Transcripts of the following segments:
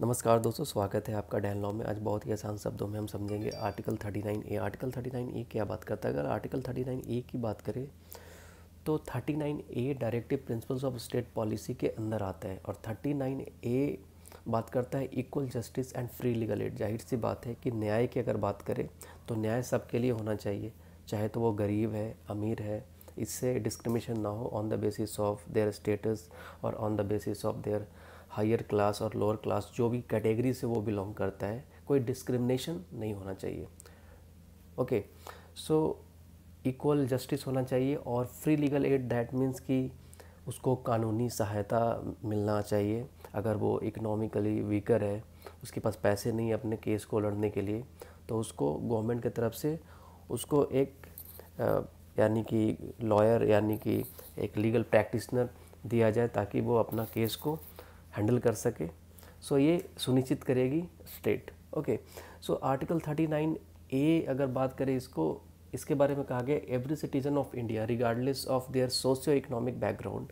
नमस्कार दोस्तों स्वागत है आपका लॉ में आज बहुत ही आसान शब्दों में हम समझेंगे आर्टिकल 39 ए आर्टिकल 39 ए क्या बात करता है अगर आर्टिकल 39 ए की बात करें तो 39 A directive principles of state policy के अंदर आता है और 39 ए बात करता है equal justice and free legal aid जाहिर सी बात है कि न्याय की अगर बात करें तो न्याय सबके लिए होना चाहिए चाहे तो वो गरीब है अमीर है इससे डिस्क्रिमिनेशन ना हो on the basis of their status और on the basis of their higher class और लोअर क्लास जो भी कैटेगरी से वो बिलोंग करता है कोई डिस्क्रिमिनेशन नहीं होना चाहिए ओके सो इक्वल जस्टिस होना चाहिए और free legal aid that means कि उसको कानूनी सहायता मिलना चाहिए अगर वो इकोनॉमिकली वीकर है उसके पास पैसे नहीं है अपने केस को लड़ने के लिए तो उसको गवर्नमेंट की तरफ से उसको एक यानी कि लॉयर यानी कि एक लीगल प्रैक्टिसनर दिया जाए ताकि वो अपना केस को हैंडल कर सके सो so, ये सुनिश्चित करेगी state okay so article thirty nine A अगर बात करें इसको इसके बारे में कहा गया every citizen of India regardless of their socio economic background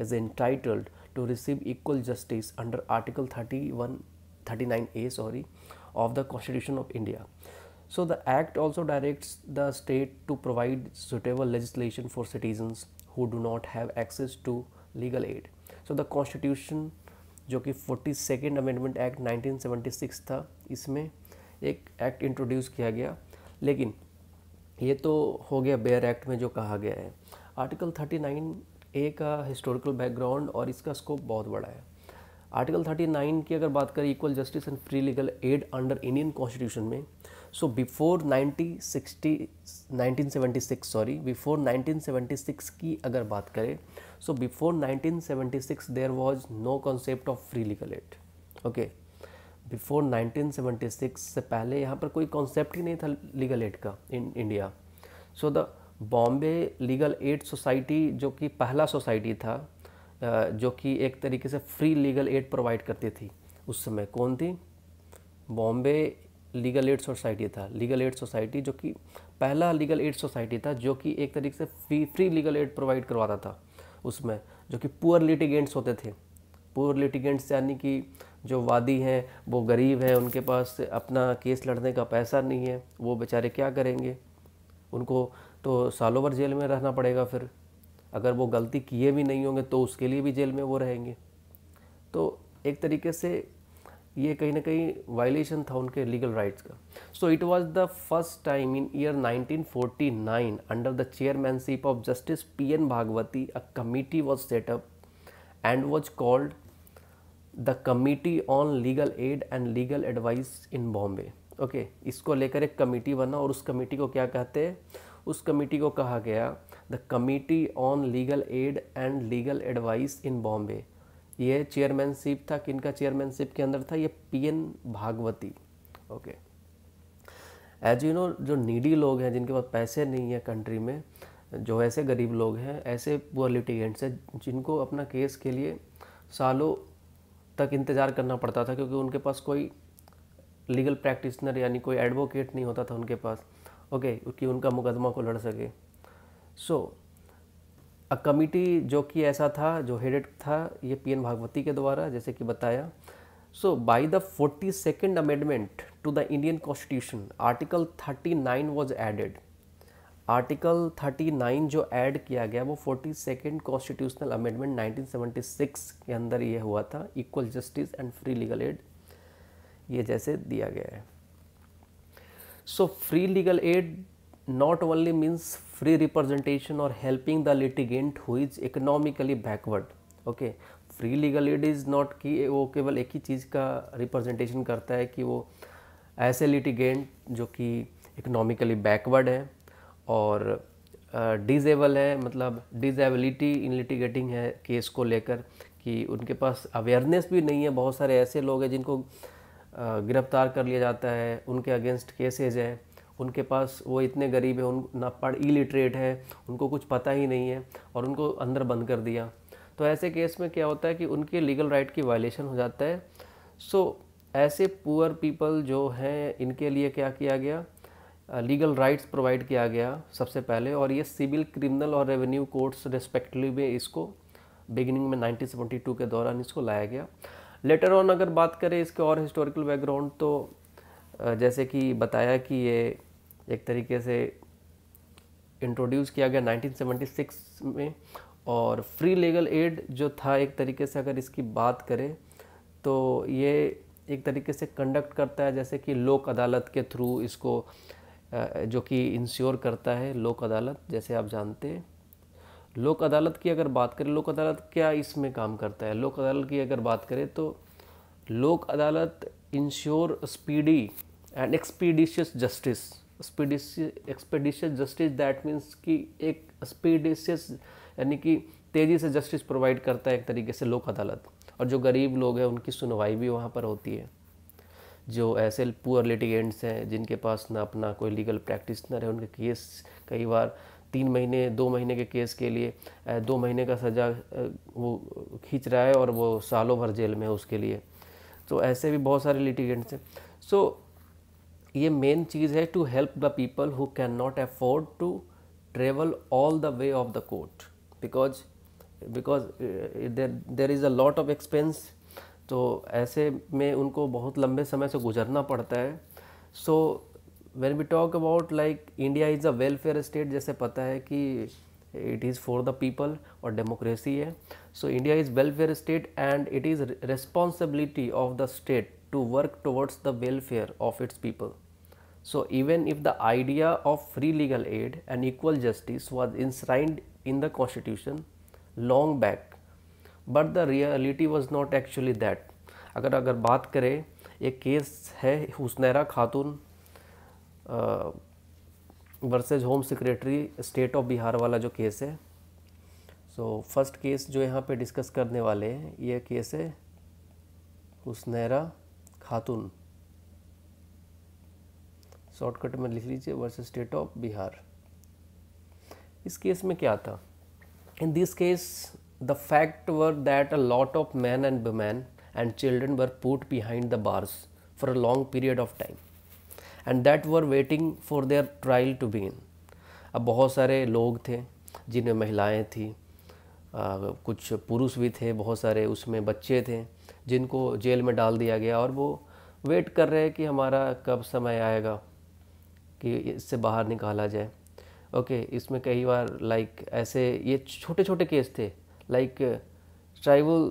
is entitled to receive equal justice under article thirty one thirty nine A sorry of the constitution of India so the act also directs the state to provide suitable legislation for citizens who do not have access to legal add so the constitution जो कि forty second amendment act 1976 था इसमें एक act introduce किया गया लेकिन ये तो हो गया बेयर एक्ट में जो कहा गया है आर्टिकल 39 ए का हिस्टोरिकल बैकग्राउंड और इसका स्कोप बहुत बड़ा है आर्टिकल 39 की अगर बात करें equal justice and free legal aid under Indian constitution में so before 1960 six sorry before six की अगर बात करें so before 1976, there was no concept of free legal aid okay before 1976 से पहले यहाँ पर कोई कॉन्सेप्ट ही नहीं था लीगल एड का in India so the Bombay legal aid society जो कि पहला सोसाइटी था जो कि एक तरीके से फ्री लीगल एड प्रोवाइड करती थी उस समय कौन थी बॉम्बे लीगल एड सोसाइटी था लीगल एड सोसाइटी जो कि पहला लीगल एड सोसाइटी था जो कि एक तरीके से free free legal aid provide करवाता था उसमें जो कि पुअर लिटिगेंट्स होते थे पुअर लिटिगेंट्स यानी कि जो वादी हैं वो गरीब हैं उनके पास अपना केस लड़ने का पैसा नहीं है वो बेचारे क्या करेंगे उनको तो सालों भर जेल में रहना पड़ेगा फिर अगर वो गलती किए भी नहीं होंगे तो उसके लिए भी जेल में वो रहेंगे तो एक तरीके से ये कहीं ना कहीं वायलेशन था उनके लीगल राइट्स का so it was the first time in year 1949 under the chairmanship of justice P N Bhagwati a committee was set up and was called the committee on legal aid and legal advice in Bombay okay इसको लेकर एक committee बना और उस committee को क्या कहते हैं उस कमिटी को कहा गया the committee on legal aid and legal advice in Bombay ये चेयरमैनशिप था किन का चेयरमैनशिप के अंदर था ये P N Bhagwati okay as you know जो नीडी लोग हैं जिनके पास पैसे नहीं है कंट्री में जो ऐसे गरीब लोग हैं ऐसे पुअर लिटिगेंट्स हैं जिनको अपना केस के लिए सालों तक इंतज़ार करना पड़ता था क्योंकि उनके पास कोई लीगल प्रैक्टिशनर यानी कोई एडवोकेट नहीं होता था उनके पास ओके okay, कि उनका मुकदमा को लड़ सके सो so, अ कमिटी जो कि ऐसा था जो हेडेड था ये पी एन भागवती के द्वारा जैसे कि बताया so by the forty second amendment to the Indian constitution article thirty nine was added article thirty nine जो ऐड किया गया वो forty second constitutional amendment nineteen seventy six के अंदर ये हुआ था equal justice and free legal aid ये जैसे दिया गया है so free legal aid not only means free representation और helping the litigant who is economically backward okay free legal add is not कि वो केवल एक ही चीज़ का रिप्रेजेंटेशन करता है कि वो ऐसे लिटिगेंट जो कि इकोनॉमिकली बैकवर्ड है और डिजेबल uh, है मतलब डिजेबिलिटी इन लिटिगेटिंग है केस को लेकर कि उनके पास अवेयरनेस भी नहीं है बहुत सारे ऐसे लोग हैं जिनको गिरफ्तार कर लिया जाता है उनके अगेंस्ट केसेज हैं उनके पास वो इतने गरीब हैं उन ना पढ़ इलिटरेट है उनको कुछ पता ही नहीं है और उनको अंदर बंद कर दिया तो ऐसे केस में क्या होता है कि उनके लीगल राइट की वायलेशन हो जाता है सो so, ऐसे पुअर पीपल जो हैं इनके लिए क्या किया गया लीगल राइट्स प्रोवाइड किया गया सबसे पहले और ये सिविल क्रिमिनल और रेवेन्यू कोर्ट्स रेस्पेक्टिवली में इसको बिगिनिंग में 1972 के दौरान इसको लाया गया लेटर ऑन अगर बात करें इसके और हिस्टोरिकल बैकग्राउंड तो जैसे कि बताया कि ये एक तरीके से इंट्रोड्यूस किया गया 1976 में और फ्री लीगल एड जो था एक तरीके से अगर इसकी बात करें तो ये एक तरीके से कंडक्ट करता है जैसे कि लोक अदालत के थ्रू इसको जो कि इंश्योर करता है लोक अदालत जैसे आप जानते हैं लोक अदालत की अगर बात करें लोक अदालत क्या इसमें काम करता है लोक अदालत की अगर बात करें तो Lok Adalat ensure speedy and expeditious justice justice expeditious justice that means कि एक स्पीडिशियस यानी कि तेज़ी से जस्टिस प्रोवाइड करता है एक तरीके से लोक अदालत और जो गरीब लोग हैं उनकी सुनवाई भी वहाँ पर होती है जो ऐसे पुअर लिटिगेंट्स हैं जिनके पास ना अपना कोई लीगल प्रैक्टिसनर है उनके केस कई बार तीन महीने दो महीने के केस के लिए दो महीने का सज़ा वो खींच रहा है और वो सालों भर जेल में है उसके लिए तो ऐसे भी बहुत सारे लिटिगेंट्स हैं सो ये मेन चीज़ है to help the people who can not afford to travel all the way of the court because because there is a lot of expense तो ऐसे में उनको बहुत लंबे समय से गुजरना पड़ता है so when we talk about like India is a welfare state जैसे पता है कि it is for the people or democracy so India is welfare state and it is responsibility of the state to work towards the welfare of its people so even if the idea of free legal aid and equal justice was enshrined in the constitution long back but the reality was not actually that अगर अगर बात करें एक case है Hussainara Khatoon versus home secretary state of Bihar वाला जो case है so first case जो यहाँ पे डिस्कस करने वाले हैं ये केस है हुसनैरा खातून शॉर्टकट में लिख लीजिए वर्सेज स्टेट ऑफ बिहार इस केस में क्या था in this case the fact were that a lot of man and women and children were put behind the bars for a long period of time and that were waiting for their trial to begin अब बहुत सारे लोग थे जिनमें महिलाएं थी आ, कुछ पुरुष भी थे बहुत सारे उसमें बच्चे थे जिनको जेल में डाल दिया गया और वो वेट कर रहे हैं कि हमारा कब समय आएगा कि इससे बाहर निकाला जाए ओके okay, इसमें कई बार लाइक ऐसे ये छोटे छोटे केस थे लाइक ट्राइबल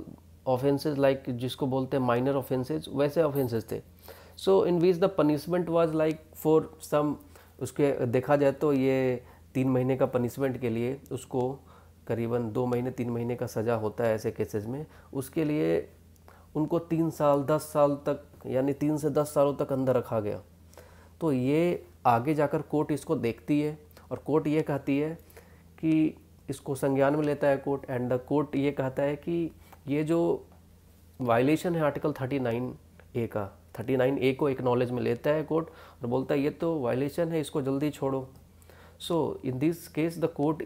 ऑफेंसेस लाइक जिसको बोलते हैं माइनर ऑफेंसेस वैसे ऑफेंसेस थे so in which the punishment was like for some उसके देखा जाए तो ये तीन महीने का पनिशमेंट के लिए उसको करीबन दो महीने तीन महीने का सज़ा होता है ऐसे केसेस में उसके लिए उनको तीन साल दस साल तक यानी तीन से दस सालों तक अंदर रखा गया तो ये आगे जाकर कोर्ट इसको देखती है और कोर्ट ये कहती है कि इसको संज्ञान में लेता है कोर्ट एंड द कोर्ट ये कहता है कि ये जो वायलेशन है आर्टिकल थर्टी नाइन ए का थर्टी नाइन ए को एक्नॉलेज में लेता है कोर्ट और बोलता है ये तो वायलेशन है इसको जल्दी छोड़ो so in this case the court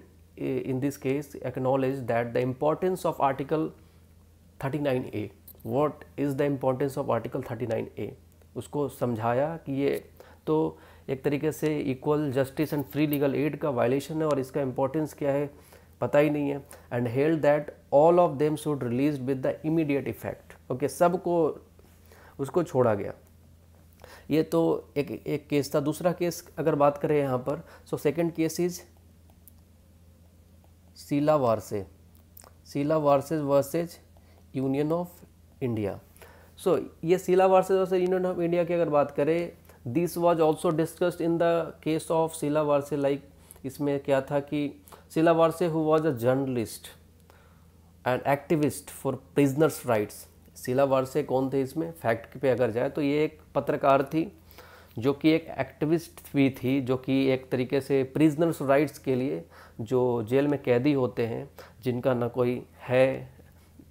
in this case acknowledge that the importance of article thirty nine A what is the importance of article thirty nine A उसको समझाया कि ये तो एक तरीके से equal justice and free legal aid का violation है और इसका इम्पोर्टेंस क्या है पता ही नहीं है and held that all of them should release with the immediate effect okay सबको उसको छोड़ा गया ये तो एक एक केस था दूसरा केस अगर बात करें यहाँ पर so second case is Sheela Barse Sheela Barse versus union of India so ये Sheela Barse versus union of India की अगर बात करें this was also discussed in the case of Sheela Barse like इसमें क्या था कि Sheela Barse who was a journalist and activist for prisoners rights Sheela Barse कौन थे इसमें फैक्ट पे अगर जाए तो ये एक पत्रकार थी जो कि एक एक्टिविस्ट भी थी जो कि एक तरीके से प्रिजनर्स राइट्स के लिए जो जेल में कैदी होते हैं जिनका ना कोई है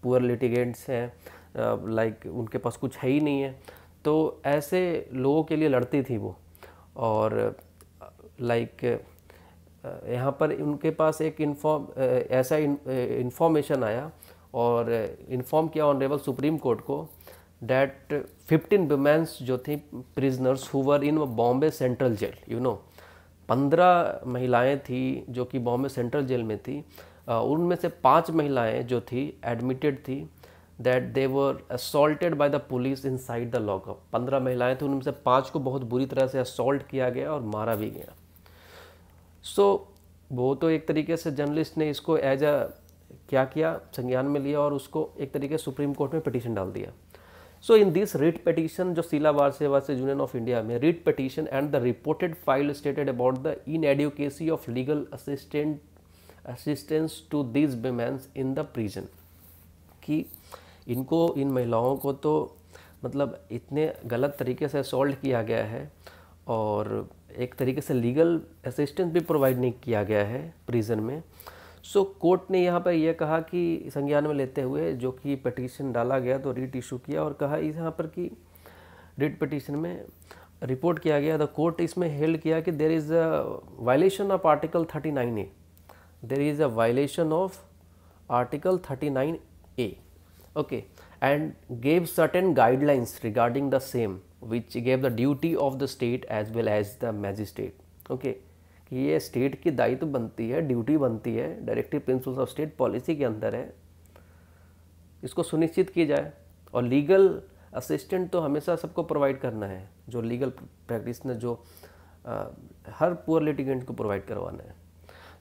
पुअर लिटिगेंट्स हैं लाइक उनके पास कुछ है ही नहीं है तो ऐसे लोगों के लिए लड़ती थी वो और लाइक यहाँ पर उनके पास एक इन्फॉर्म ऐसा इन्फॉर्मेशन आया और इन्फॉर्म किया ऑनरेबल सुप्रीम कोर्ट को डैट फिफ्टीन वुमेंस जो थी prisoners who were in Bombay central jail you know पंद्रह महिलाएं थी जो कि बॉम्बे सेंट्रल जेल में थी उनमें से पांच महिलाएं जो थी एडमिटेड थी that they were assaulted by the police inside the lockup पंद्रह महिलाएं थी उनमें से पांच को बहुत बुरी तरह से असोल्ट किया गया और मारा भी गया सो so, वो तो एक तरीके से जर्नलिस्ट ने इसको एज अ क्या किया संज्ञान में लिया और उसको एक तरीके सुप्रीम कोर्ट में पिटीशन डाल दिया so in this writ petition जो सीला बार सेवा से यूनियन ऑफ इंडिया में writ petition and the reported file stated about the inadequacy of legal assistant assistance to this womens in the prison कि इनको इन महिलाओं को तो मतलब इतने गलत तरीके से सॉल्व किया गया है और एक तरीके से लीगल असिस्टेंस भी प्रोवाइड नहीं किया गया है प्रिजन में सो so, कोर्ट ने यहाँ पर यह कहा कि संज्ञान में लेते हुए जो कि पटिशन डाला गया तो रीट इशू किया और कहा इस यहाँ पर कि रिट पटिशन में रिपोर्ट किया गया द कोर्ट इसमें हेल्ड किया कि there is a violation of article thirty nine A there is a violation of article thirty nine A okay and gave certain guidelines regarding the same which gave the duty of the state as well as the magistrate okay ये state की दायित्व बनती है duty बनती है directive principles of state policy के अंदर है इसको सुनिश्चित किया जाए और लीगल असिस्टेंट तो हमेशा सबको प्रोवाइड करना है जो लीगल प्रैक्टिसनर जो आ, हर पुअर लिटिगेंट को प्रोवाइड करवाना है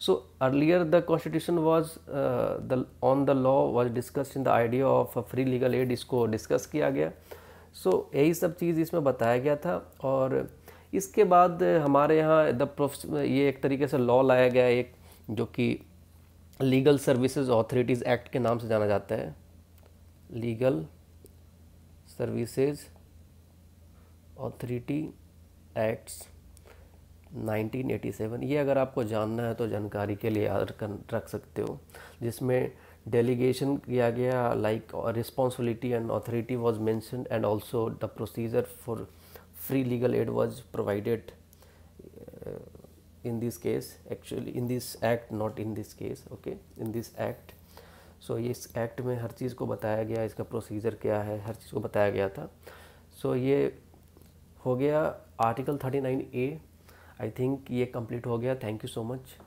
so earlier the constitution was the on the law was discuss in the idea of free legal aid इसको डिस्कस किया गया सो so, यही सब चीज़ इसमें बताया गया था और इसके बाद हमारे यहाँ द प्रोफ ये एक तरीके से लॉ लाया गया है एक जो कि लीगल सर्विसेज अथॉरिटीज़ एक्ट के नाम से जाना जाता है लीगल सर्विसेज अथॉरिटी एक्ट्स 1987 ये अगर आपको जानना है तो जानकारी के लिए याद रख सकते हो जिसमें डेलीगेशन किया गया like responsibility and authority was mention and also the procedure for free legal aid was provided uh, in this case actually in this act not in this case okay in this act so, ये इस act में हर चीज़ को बताया गया इसका procedure क्या है हर चीज़ को बताया गया था सो so, ये हो गया आर्टिकल 39 ए आई थिंक ये कंप्लीट हो गया थैंक यू सो मच